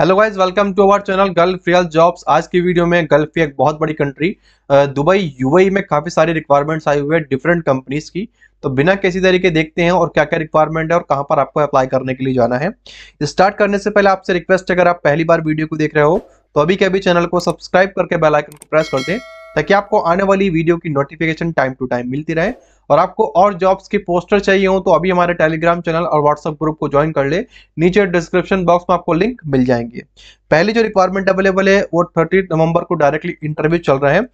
hello guys welcome to our channel Gulf real jobs आज की video में gulf एक बहुत बड़ी कंट्री दुबई यूएई e में काफ़ी सारी रिक्वायरमेंट्स आई हुई है डिफरेंट कंपनीज की तो बिना किसी तरीके देखते हैं और क्या क्या रिक्वायरमेंट है और कहाँ पर आपको अप्लाई करने के लिए जाना है स्टार्ट करने से पहले आपसे रिक्वेस्ट है अगर आप पहली बार वीडियो को देख रहे हो तो अभी के अभी चैनल को सब्सक्राइब करके बेलाइकन को प्रेस कर दें ताकि आपको आने वाली वीडियो की नोटिफिकेशन टाइम टू टाइम मिलती रहे और आपको और जॉब्स के पोस्टर चाहिए हो तो अभी हमारे टेलीग्राम चैनल और व्हाट्सअप ग्रुप को ज्वाइन कर ले नीचे डिस्क्रिप्शन बॉक्स में आपको लिंक मिल जाएंगे पहले जो रिक्वायरमेंट अवेलेबल है वो थर्टी नवंबर को डायरेक्टली इंटरव्यू चल रहे हैं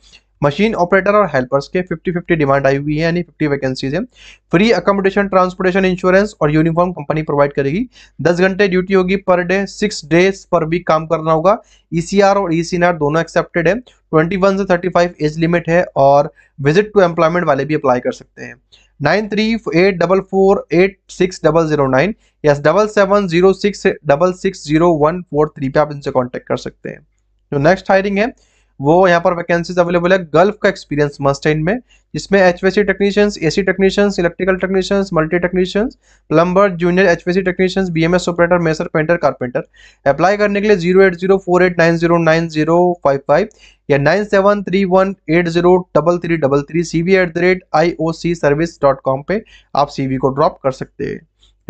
मशीन ऑपरेटर और हेल्पर्स के 50 50 डिमांड आई हुई है यानी 50 वैकेंसीज हैं फ्री अकोमोडेशन ट्रांसपोर्टेशन इंश्योरेंस और यूनिफॉर्म कंपनी प्रोवाइड करेगी 10 घंटे ड्यूटी होगी per day six days per week काम करना होगा ईसीआर e और ई e दोनों एक्सेप्टेड है ट्वेंटी से थर्टी एज लिमिट है और विजिट टू एम्प्लॉयमेंट वाले भी अप्लाई कर सकते हैं nine three eight double four eight six double zero nine yes double seven zero six double six zero one four three पे आप इनसे कांटेक्ट कर सकते हैं जो नेक्स्ट हायरिंग है वो यहाँ पर वैकेंसीज अवेलेबल है गल्फ का एक्सपीरियंस मस्ट है इनमें जिसमें HVAC technicians A C technicians electrical technicians multi technicians plumber junior HVAC technicians B M S operator mason painter carpenter apply करने के लिए zero eight zero four eight nine zero nine zero five five या nine seven three one eight zero double three double three C V at the rate I O C service dot com पर आप सी we को drop कर सकते हैं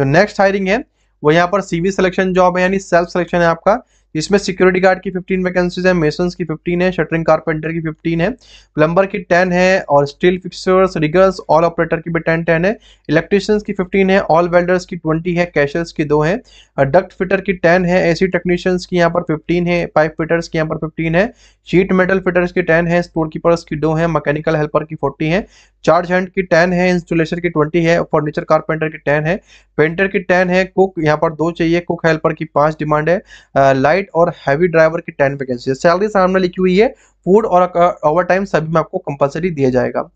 जो next hiring है वो यहाँ पर सी वी सिलेक्शन जॉब है यानी सेल्फ सिलेक्शन है आपका इसमें सिक्योरिटी गार्ड की 15 वैकेंसीज है मेसन की 15 है शटरिंग कारपेंटर की 15 है प्लम्बर की 10 है और steel fixers riggers all operator की भी 10 10 है इलेक्ट्रिशियंस की 15 है ऑल वेल्डर्स की 20 है कैशर्स की दो है डक्ट फिटर की 10 है एसी टेक्नीशियंस की यहाँ पर 15 है पाइप फिटर्स की यहाँ पर 15 है शीट मेटल फिटर्स की 10 है स्टोर कीपर्स की दो है मैकेनिकल हेल्पर की 40 है चार्ज हैंड की टेन है इंस्टॉलेशन की ट्वेंटी है फर्नीचर कारपेंटर की टेन है पेंटर की टेन है कुक यहाँ पर दो चाहिए कुक हेल्पर की पांच डिमांड है लाइट और हैवी ड्राइवर की टेन वैकेंसी सैलरी सामने लिखी हुई है फूड और ओवर टाइम सभी में आपको कंपलसरी दिया जाएगा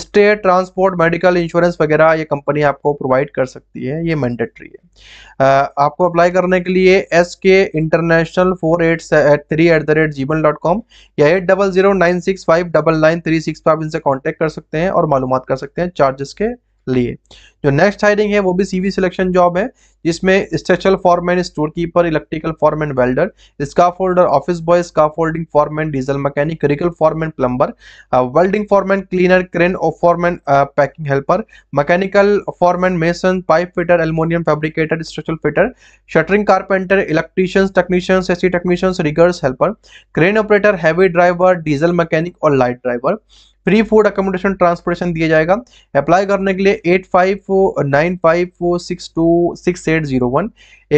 स्टे ट्रांसपोर्ट मेडिकल इंश्योरेंस वगैरह ये कंपनी आपको प्रोवाइड कर सकती है ये मैंडेटरी है आपको अप्लाई करने के लिए S K international four eight three at the rate Gmail dot com या eight double zero nine six five double nine three six पर आप इनसे कॉन्टैक्ट कर सकते हैं और मालूम कर सकते हैं चार्जेस के लिए जो नेक्स्ट हायरिंग है वो भी सीवी सिलेक्शन जॉब है जिसमें structural foreman storekeeper electrical foreman welder scaffolder office boy scaffolding foreman diesel mechanic रिकल foreman plumber welding foreman cleaner crane और foreman packing helper mechanical foreman mason pipe fitter aluminium fabricator structural fitter shuttering carpenter electricians technicians AC technicians riggers helper crane operator heavy driver diesel mechanic और light driver free food accommodation transportation दिया जाएगा apply करने के लिए eight five four nine five four six two six eight zero one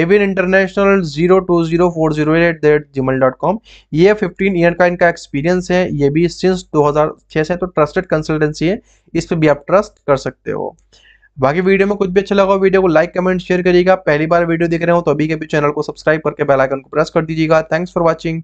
Avin international zero two zero four zero eight that G dot com ये fifteen year का इनका experience है ये भी सिंस दो हज़ार छः से तो ट्रस्टेड कंसल्टेंसी है इस पर भी आप ट्रस्ट कर सकते हो बाकी वीडियो में कुछ भी अच्छा लगा वीडियो को लाइक कमेंट शेयर करिएगा पहली बार वीडियो देख रहे हो तो अभी के भी चैनल को सब्सक्राइब करके बेल आइकन को प्रेस कर दीजिएगा थैंक्स फॉर वाचिंग